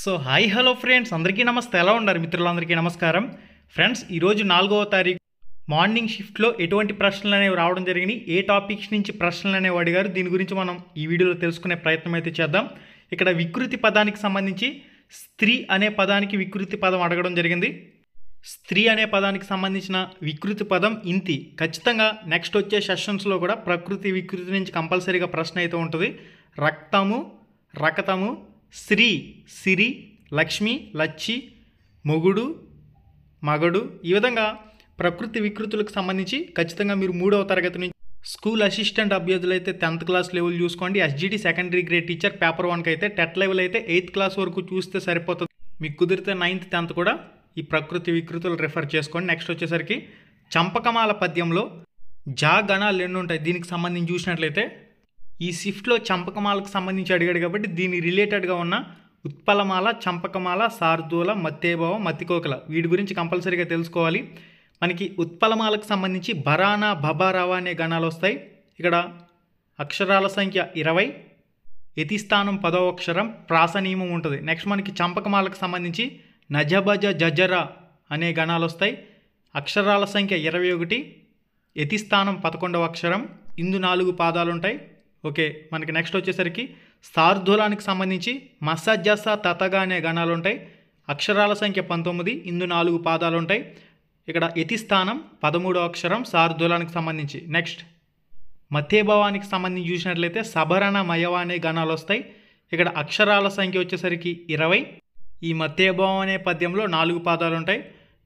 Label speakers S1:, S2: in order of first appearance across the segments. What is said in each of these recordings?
S1: so hi hello friends అందరికీ నమస్తే ఎలా ఉన్నారు మిత్రులందరికీ నమస్కారం ఫ్రెండ్స్ ఈరోజు నాలుగవ తారీఖు మార్నింగ్ షిఫ్ట్లో ఎటువంటి ప్రశ్నలు అనేవి రావడం జరిగింది ఏ టాపిక్స్ నుంచి ప్రశ్నలు అనేవి అడిగారు దీని గురించి మనం ఈ వీడియోలో తెలుసుకునే ప్రయత్నం అయితే చేద్దాం ఇక్కడ వికృతి పదానికి సంబంధించి స్త్రీ అనే పదానికి వికృతి పదం అడగడం జరిగింది స్త్రీ అనే పదానికి సంబంధించిన వికృతి పదం ఇంతి ఖచ్చితంగా నెక్స్ట్ వచ్చే సెషన్స్లో కూడా ప్రకృతి వికృతి నుంచి కంపల్సరీగా ప్రశ్న అయితే ఉంటుంది రక్తము రకతము శ్రీ సిరి లక్ష్మి లచ్చి మొగుడు మగడు ఈ విధంగా ప్రకృతి వికృతులకు సంబంధించి ఖచ్చితంగా మీరు మూడవ తరగతి నుంచి స్కూల్ అసిస్టెంట్ అభ్యర్థులు అయితే టెన్త్ క్లాస్ లెవెల్ చూసుకోండి SGT secondary grade teacher paper వన్కి అయితే టెట్ లెవెల్ అయితే ఎయిత్ క్లాస్ వరకు చూస్తే సరిపోతుంది మీకు కుదిరితే నైన్త్ టెన్త్ కూడా ఈ ప్రకృతి వికృతులు రిఫర్ చేసుకోండి నెక్స్ట్ వచ్చేసరికి చంపకమాల పద్యంలో జా గణాలు ఎన్ని ఉంటాయి దీనికి సంబంధించి చూసినట్లయితే ఈ షిఫ్ట్లో చంపకమాలకు సంబంధించి అడిగాడు కాబట్టి దీని రిలేటెడ్గా ఉన్న ఉత్పలమాల చంపకమాల శార్దూల మత్తేభవం మత్తికోకల వీటి గురించి కంపల్సరీగా తెలుసుకోవాలి మనకి ఉత్పలమాలకు సంబంధించి బరానా భబారావా అనే గణాలు వస్తాయి ఇక్కడ అక్షరాల సంఖ్య ఇరవై యతిస్థానం పదవ అక్షరం ప్రాసనీయమం ఉంటుంది నెక్స్ట్ మనకి చంపకమాలకు సంబంధించి నజబజ జజర అనే గణాలు వస్తాయి అక్షరాల సంఖ్య ఇరవై ఒకటి యతిస్థానం పదకొండవ అక్షరం ఇందు నాలుగు పాదాలు ఉంటాయి ఓకే మనకి నెక్స్ట్ వచ్చేసరికి సార్ధూలానికి సంబంధించి మసజస తతగా అనే గణాలు ఉంటాయి అక్షరాల సంఖ్య పంతొమ్మిది ఇందు నాలుగు పాదాలు ఉంటాయి ఇక్కడ యతిస్థానం పదమూడో అక్షరం సార్ధూలానికి సంబంధించి నెక్స్ట్ మధ్యభావానికి సంబంధించి చూసినట్లయితే సభరణ మయవ అనే గణాలు వస్తాయి ఇక్కడ అక్షరాల సంఖ్య వచ్చేసరికి ఇరవై ఈ మధ్యభావం అనే పద్యంలో నాలుగు పాదాలు ఉంటాయి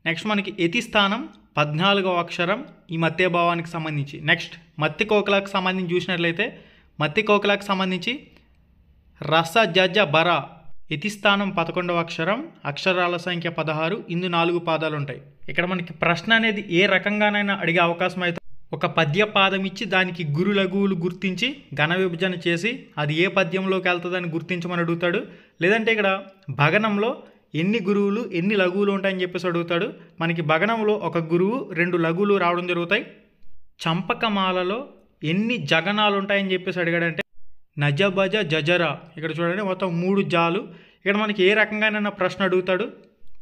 S1: నెక్స్ట్ మనకి యతిస్థానం పద్నాలుగవ అక్షరం ఈ మధ్యభావానికి సంబంధించి నెక్స్ట్ మత్తి కోకలకు సంబంధించి చూసినట్లయితే మత్తి కోకిలకు సంబంధించి రస జజ బర ఇతిస్థానం పదకొండవ అక్షరం అక్షరాల సంఖ్య పదహారు ఇందు నాలుగు పాదాలు ఉంటాయి ఇక్కడ మనకి ప్రశ్న అనేది ఏ రకంగానైనా అడిగే అవకాశం అయితే ఒక పద్య పాదం ఇచ్చి దానికి గురు లఘువులు గుర్తించి ఘన విభజన చేసి అది ఏ పద్యంలోకి వెళ్తుందని గుర్తించమని అడుగుతాడు లేదంటే ఇక్కడ భగనంలో ఎన్ని గురువులు ఎన్ని లఘువులు ఉంటాయని చెప్పేసి అడుగుతాడు మనకి భగనంలో ఒక గురువు రెండు లఘువులు రావడం జరుగుతాయి చంపకమాలలో ఎన్ని జగనాలు ఉంటాయని చెప్పేసి అడిగాడంటే నజబజ జజరా ఇక్కడ చూడండి మొత్తం మూడు జాలు ఇక్కడ మనకి ఏ రకంగానైనా ప్రశ్న అడుగుతాడు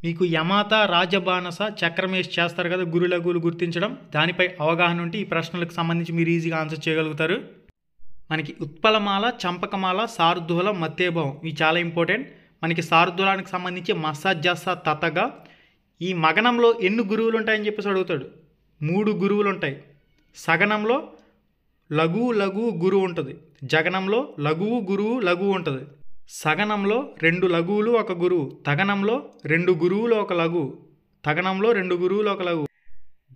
S1: మీకు యమాత రాజబానస చక్రమేష్ చేస్తారు కదా గురులగులు గుర్తించడం దానిపై అవగాహన ఉంటే ఈ ప్రశ్నలకు సంబంధించి మీరు ఈజీగా ఆన్సర్ చేయగలుగుతారు మనకి ఉత్పలమాల చంపకమాల సార్ధూల మత్యభవం ఇవి చాలా ఇంపార్టెంట్ మనకి సార్ధూలానికి సంబంధించి మసాజస తతగా ఈ మగనంలో ఎన్ని గురువులు ఉంటాయని చెప్పేసి అడుగుతాడు మూడు గురువులు ఉంటాయి సగనంలో లఘు లఘు గురు ఉంటుంది జగనంలో లఘువు గురువు లఘువు ఉంటుంది సగనంలో రెండు లఘువులు ఒక గురువు తగనంలో రెండు గురువులు ఒక లఘు తగనంలో రెండు గురువులు ఒక లఘు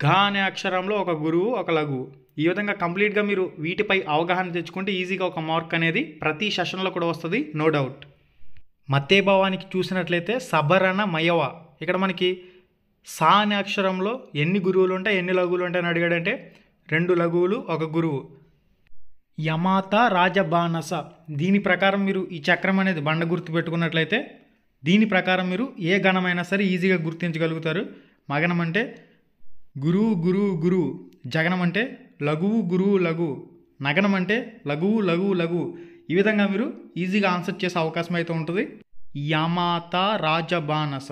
S1: ఘా అనే అక్షరంలో ఒక గురువు ఒక లఘు ఈ విధంగా కంప్లీట్గా మీరు వీటిపై అవగాహన తెచ్చుకుంటే ఈజీగా ఒక మార్క్ అనేది ప్రతి సెషన్లో కూడా వస్తుంది నో డౌట్ మత్తే భావానికి చూసినట్లయితే సబరణ మయవ ఇక్కడ మనకి సా అనే అక్షరంలో ఎన్ని గురువులు ఉంటాయి ఎన్ని లఘువులు ఉంటాయని అడిగాడంటే రెండు లఘువులు ఒక గురువు యమాత రాజబానస దీని ప్రకారం మీరు ఈ చక్రం అనేది బండ గుర్తు పెట్టుకున్నట్లయితే దీని ప్రకారం మీరు ఏ గణమైనా సరే ఈజీగా గుర్తించగలుగుతారు మగనం అంటే గురువు గురువు గురువు జగనం అంటే లఘువు గురువు లఘువు నగనం అంటే లఘువు లఘువు లఘువు ఈ విధంగా మీరు ఈజీగా ఆన్సర్ చేసే అవకాశం అయితే ఉంటుంది యమాత రాజబానస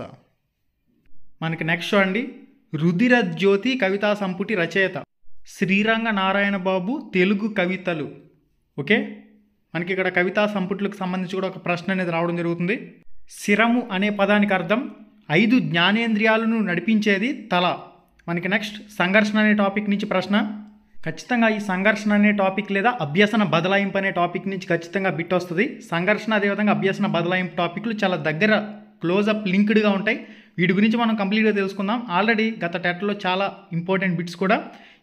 S1: మనకి నెక్స్ట్ చూడండి రుధిర జ్యోతి కవితా సంపుటి రచయిత శ్రీరంగ నారాయణ బాబు తెలుగు కవితలు ఓకే మనకి ఇక్కడ కవితా సంపుట్లకు సంబంధించి కూడా ఒక ప్రశ్న అనేది రావడం జరుగుతుంది శిరము అనే పదానికి అర్థం ఐదు జ్ఞానేంద్రియాలను నడిపించేది తల మనకి నెక్స్ట్ సంఘర్షణ అనే టాపిక్ నుంచి ప్రశ్న ఖచ్చితంగా ఈ సంఘర్షణ అనే టాపిక్ లేదా అభ్యసన బదలాయింపు అనే టాపిక్ నుంచి ఖచ్చితంగా బిట్ వస్తుంది సంఘర్షణ అదేవిధంగా అభ్యసన బదలాయింపు టాపిక్లు చాలా దగ్గర క్లోజ్అప్ లింక్డ్గా ఉంటాయి వీటి గురించి మనం కంప్లీట్గా తెలుసుకుందాం ఆల్రెడీ గత టెట్లో చాలా ఇంపార్టెంట్ బిట్స్ కూడా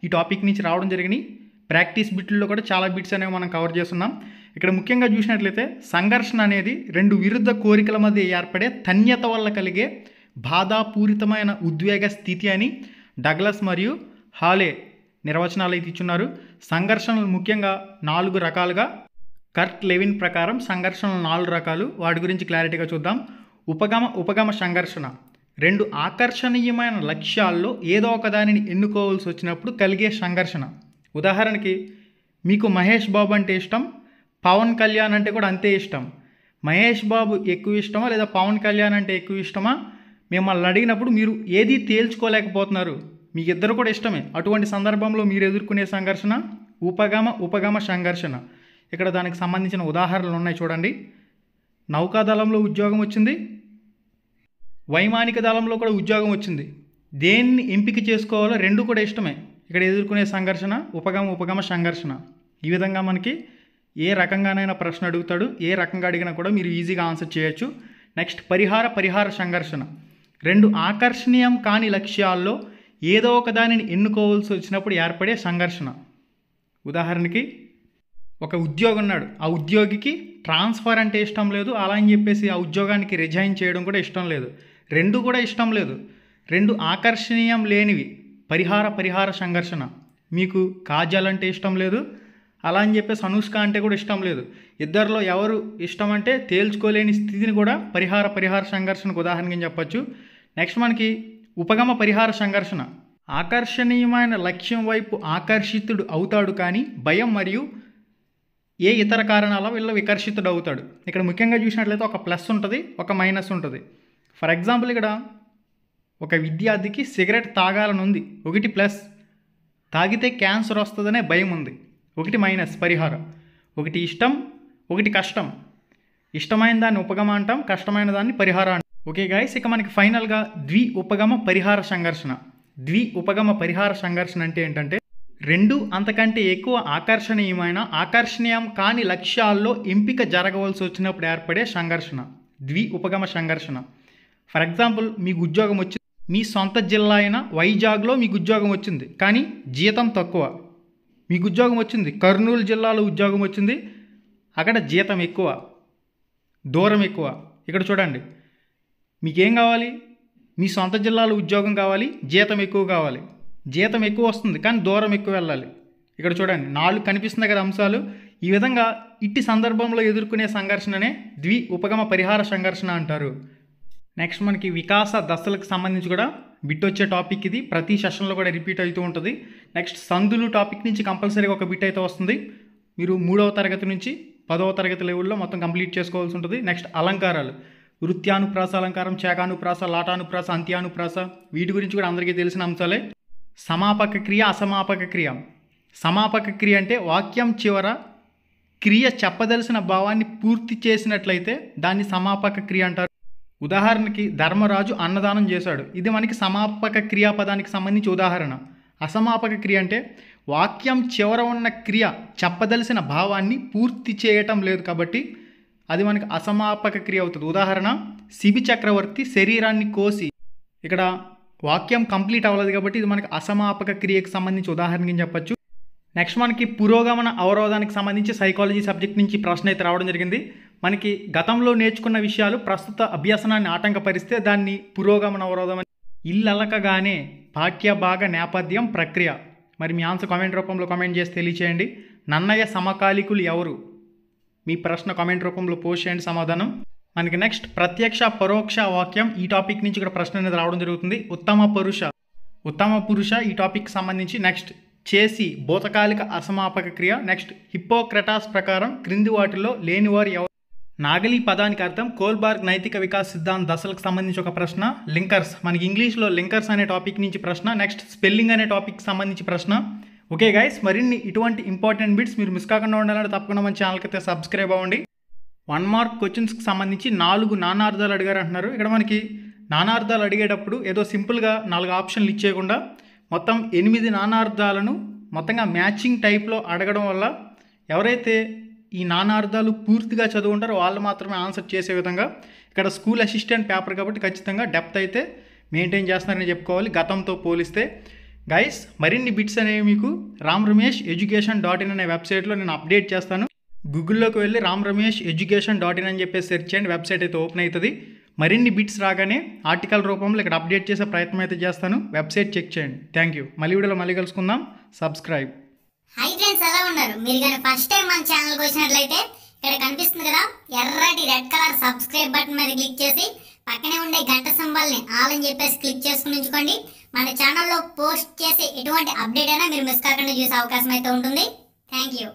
S1: ఈ టాపిక్ నుంచి రావడం జరిగినాయి ప్రాక్టీస్ బిట్లో కూడా చాలా బిట్స్ అనేవి మనం కవర్ చేస్తున్నాం ఇక్కడ ముఖ్యంగా చూసినట్లయితే సంఘర్షణ అనేది రెండు విరుద్ధ కోరికల మధ్య ఏర్పడే తన్యత వల్ల కలిగే బాధాపూరితమైన ఉద్వేగ స్థితి అని డగ్లస్ మరియు హాలే నిర్వచనాలు అయితే ఇచ్చున్నారు సంఘర్షణలు ముఖ్యంగా నాలుగు రకాలుగా కర్ట్ లెవిన్ ప్రకారం సంఘర్షణలు నాలుగు రకాలు వాటి గురించి క్లారిటీగా చూద్దాం ఉపగమ ఉపగమ సంఘర్షణ రెండు ఆకర్షణీయమైన లక్ష్యాల్లో ఏదో ఒక దానిని ఎన్నుకోవాల్సి వచ్చినప్పుడు కలిగే సంఘర్షణ ఉదాహరణకి మీకు మహేష్ బాబు అంటే ఇష్టం పవన్ కళ్యాణ్ అంటే కూడా అంతే ఇష్టం మహేష్ బాబు ఎక్కువ ఇష్టమా లేదా పవన్ కళ్యాణ్ అంటే ఎక్కువ ఇష్టమా మిమ్మల్ని అడిగినప్పుడు మీరు ఏది తేల్చుకోలేకపోతున్నారు మీ ఇద్దరు కూడా ఇష్టమే అటువంటి సందర్భంలో మీరు ఎదుర్కొనే సంఘర్షణ ఉపగమ ఉపగమ సంఘర్షణ ఇక్కడ దానికి సంబంధించిన ఉదాహరణలు ఉన్నాయి చూడండి నౌకాదళంలో ఉద్యోగం వచ్చింది వైమానిక దళంలో కూడా ఉద్యోగం వచ్చింది దేన్ని ఎంపిక చేసుకోవాలో రెండు కూడా ఇష్టమే ఇక్కడ ఎదుర్కొనే సంఘర్షణ ఉపగమ ఉపగమ సంఘర్షణ ఈ విధంగా మనకి ఏ రకంగానైనా ప్రశ్న అడుగుతాడు ఏ రకంగా అడిగినా కూడా మీరు ఈజీగా ఆన్సర్ చేయొచ్చు నెక్స్ట్ పరిహార పరిహార సంఘర్షణ రెండు ఆకర్షణీయం కాని లక్ష్యాల్లో ఏదో ఒక దానిని ఎన్నుకోవాల్సి వచ్చినప్పుడు ఏర్పడే సంఘర్షణ ఉదాహరణకి ఒక ఉద్యోగం ఉన్నాడు ఆ ఉద్యోగికి ట్రాన్స్ఫర్ అంటే ఇష్టం లేదు అలా అని చెప్పేసి ఆ ఉద్యోగానికి రిజైన్ చేయడం కూడా ఇష్టం లేదు రెండు కూడా ఇష్టం లేదు రెండు ఆకర్షణీయం లేనివి పరిహార పరిహార సంఘర్షణ మీకు కాజల్ అంటే ఇష్టం లేదు అలా అని చెప్పేసి అనుష్క అంటే కూడా ఇష్టం లేదు ఇద్దరిలో ఎవరు ఇష్టం అంటే తేల్చుకోలేని స్థితిని కూడా పరిహార పరిహార సంఘర్షణకు ఉదాహరణగా చెప్పచ్చు నెక్స్ట్ మనకి ఉపగమ పరిహార సంఘర్షణ ఆకర్షణీయమైన లక్ష్యం వైపు ఆకర్షితుడు అవుతాడు కానీ భయం మరియు ఏ ఇతర కారణాల వీళ్ళ వికర్షితుడు అవుతాడు ఇక్కడ ముఖ్యంగా చూసినట్లయితే ఒక ప్లస్ ఉంటుంది ఒక మైనస్ ఉంటుంది ఫర్ ఎగ్జాంపుల్ ఇక్కడ ఒక విద్యార్థికి సిగరెట్ తాగాలని ఉంది ఒకటి ప్లస్ తాగితే క్యాన్సర్ వస్తుందనే భయం ఉంది ఒకటి మైనస్ పరిహారం ఒకటి ఇష్టం ఒకటి కష్టం ఇష్టమైన దాన్ని ఉపగమ అంటాం కష్టమైన దాన్ని పరిహార అంటాం ఓకే గాయస్ ఇక మనకి ఫైనల్గా ద్వి ఉపగమ పరిహార సంఘర్షణ ద్వి ఉపగమ పరిహార సంఘర్షణ అంటే ఏంటంటే రెండు అంతకంటే ఎక్కువ ఆకర్షణీయమైన ఆకర్షణీయం కాని లక్ష్యాల్లో ఎంపిక జరగవలసి వచ్చినప్పుడు ఏర్పడే సంఘర్షణ ద్వి ఉపగమ సంఘర్షణ ఫర్ ఎగ్జాంపుల్ మీకు ఉద్యోగం వచ్చింది మీ సొంత జిల్లా అయిన వైజాగ్లో మీకు ఉద్యోగం వచ్చింది కానీ జీతం తక్కువ మీకు ఉద్యోగం వచ్చింది కర్నూలు జిల్లాలో ఉద్యోగం వచ్చింది అక్కడ జీతం ఎక్కువ దూరం ఎక్కువ ఇక్కడ చూడండి మీకేం కావాలి మీ సొంత జిల్లాలో ఉద్యోగం కావాలి జీతం ఎక్కువ కావాలి జీతం ఎక్కువ వస్తుంది కానీ దూరం ఎక్కువ వెళ్ళాలి ఇక్కడ చూడండి నాలుగు కనిపిస్తున్న కదా అంశాలు ఈ విధంగా ఇట్టి సందర్భంలో ఎదుర్కొనే సంఘర్షణనే ద్వి ఉపగమ పరిహార సంఘర్షణ అంటారు నెక్స్ట్ మనకి వికాస దశలకు సంబంధించి కూడా బిట్ వచ్చే టాపిక్ ఇది ప్రతి సెషన్లో కూడా రిపీట్ అవుతూ ఉంటుంది నెక్స్ట్ సందులు టాపిక్ నుంచి కంపల్సరీగా ఒక బిట్ అయితే వస్తుంది మీరు మూడవ తరగతి నుంచి పదవ తరగతి లెవెల్లో మొత్తం కంప్లీట్ చేసుకోవాల్సి ఉంటుంది నెక్స్ట్ అలంకారాలు వృత్యానుప్రాస అలంకారం చేకానుప్రాస లాటానుప్రాస అంత్యానుప్రాస వీటి గురించి కూడా అందరికీ తెలిసిన అంశాలే సమాపక క్రియ అసమాపక క్రియ సమాపక క్రియ అంటే వాక్యం చివర క్రియ చెప్పదలసిన భావాన్ని పూర్తి చేసినట్లయితే దాన్ని సమాపక క్రియ అంటారు ఉదాహరణకి ధర్మరాజు అన్నదానం చేశాడు ఇది మనకి సమాపక క్రియాపదానికి సంబంధించి ఉదాహరణ అసమాపక క్రియ అంటే వాక్యం చివర ఉన్న క్రియ చెప్పదలసిన భావాన్ని పూర్తి చేయటం లేదు కాబట్టి అది మనకి అసమాపక క్రియ అవుతుంది ఉదాహరణ శిబి చక్రవర్తి శరీరాన్ని కోసి ఇక్కడ వాక్యం కంప్లీట్ అవ్వలేదు కాబట్టి ఇది మనకి అసమాపక క్రియకు సంబంధించి ఉదాహరణకి చెప్పచ్చు నెక్స్ట్ మనకి పురోగమన అవరోధానికి సంబంధించి సైకాలజీ సబ్జెక్ట్ నుంచి ప్రశ్న అయితే రావడం జరిగింది మనకి గతంలో నేర్చుకున్న విషయాలు ప్రస్తుత అభ్యాసనాన్ని ఆటంకపరిస్తే దాన్ని పురోగమన అవరోధం అని ఇల్లలకగానే భాగ నేపథ్యం ప్రక్రియ మరి మీ ఆన్సర్ కామెంట్ రూపంలో కామెంట్ చేసి తెలియచేయండి నన్నయ్య సమకాలికులు ఎవరు మీ ప్రశ్న కామెంట్ రూపంలో పోస్ట్ చేయండి సమాధానం మనకి నెక్స్ట్ ప్రత్యక్ష పరోక్ష వాక్యం ఈ టాపిక్ నుంచి ఇక్కడ ప్రశ్న అనేది రావడం జరుగుతుంది ఉత్తమ పురుష ఉత్తమ పురుష ఈ టాపిక్ సంబంధించి నెక్స్ట్ చేసి భూతకాలిక అసమాపక క్రియ నెక్స్ట్ హిప్పోక్రటాస్ ప్రకారం క్రింది వాటిలో లేనివారు ఎవరు నాగలి పదానికి అర్థం కోల్బార్గ్ నైతిక వికాస్ సిద్ధాంత దశలకు సంబంధించి ఒక ప్రశ్న లింకర్స్ మనకి ఇంగ్లీష్లో లింకర్స్ అనే టాపిక్ నుంచి ప్రశ్న నెక్స్ట్ స్పెల్లింగ్ అనే టాపిక్ సంబంధించి ప్రశ్న ఓకే గైస్ మరిన్ని ఇటువంటి ఇంపార్టెంట్ బిట్స్ మీరు మిస్ కాకుండా ఉండాలని తప్పకుండా మన ఛానల్కి అయితే సబ్స్క్రైబ్ అవ్వండి వన్ మార్క్ క్వశ్చన్స్కి సంబంధించి నాలుగు నానార్థాలు అడిగారు అంటున్నారు ఇక్కడ మనకి నానార్థాలు అడిగేటప్పుడు ఏదో సింపుల్గా నాలుగు ఆప్షన్లు ఇచ్చేయకుండా మొత్తం ఎనిమిది నానార్థాలను మొత్తంగా మ్యాచింగ్ టైప్లో అడగడం వల్ల ఎవరైతే ఈ నానార్థాలు పూర్తిగా చదువుంటారో వాళ్ళు మాత్రమే ఆన్సర్ చేసే విధంగా ఇక్కడ స్కూల్ అసిస్టెంట్ పేపర్ కాబట్టి ఖచ్చితంగా డెప్త్ అయితే మెయింటైన్ చేస్తున్నారని చెప్పుకోవాలి గతంతో పోలిస్తే గైస్ మరిన్ని బిట్స్ అనేవి మీకు Ram Ramesh education dot in అనే వెబ్సైట్లో నేను అప్డేట్ చేస్తాను గూగుల్లోకి వెళ్ళి Ram Ramesh education dot in అని చెప్పేసి సెర్చ్ చేయండి వెబ్సైట్ అయితే ఓపెన్ అవుతుంది మరిన్ని బిట్స్ రాగానే ఆర్టికల్ రూపంలో ఇక్కడ అప్డేట్ చేసే ప్రయత్నం అయితే చేస్తాను వెబ్సైట్ చెక్ చేయండి థ్యాంక్ యూ మళ్ళీ వీడియోలో మళ్ళీ కలుసుకుందాం సబ్స్క్రైబ్ హై ఫ్రెండ్స్ ఎలా ఉన్నారు మీరు కానీ ఫస్ట్ టైం మన ఛానల్ వచ్చినట్లయితే ఇక్కడ కనిపిస్తుంది కదా ఎర్రటి రెడ్ కలర్ సబ్స్క్రైబ్ బటన్ మీద క్లిక్ చేసి పక్కనే ఉండే గంట సింబల్ని ఆల్ అని చెప్పేసి క్లిక్ చేసుకుని ఉంచుకోండి మన ఛానల్లో పోస్ట్ చేసే ఎటువంటి అప్డేట్ అయినా మీరు మిస్ కాకుండా చూసే అవకాశం అయితే ఉంటుంది థ్యాంక్ యూ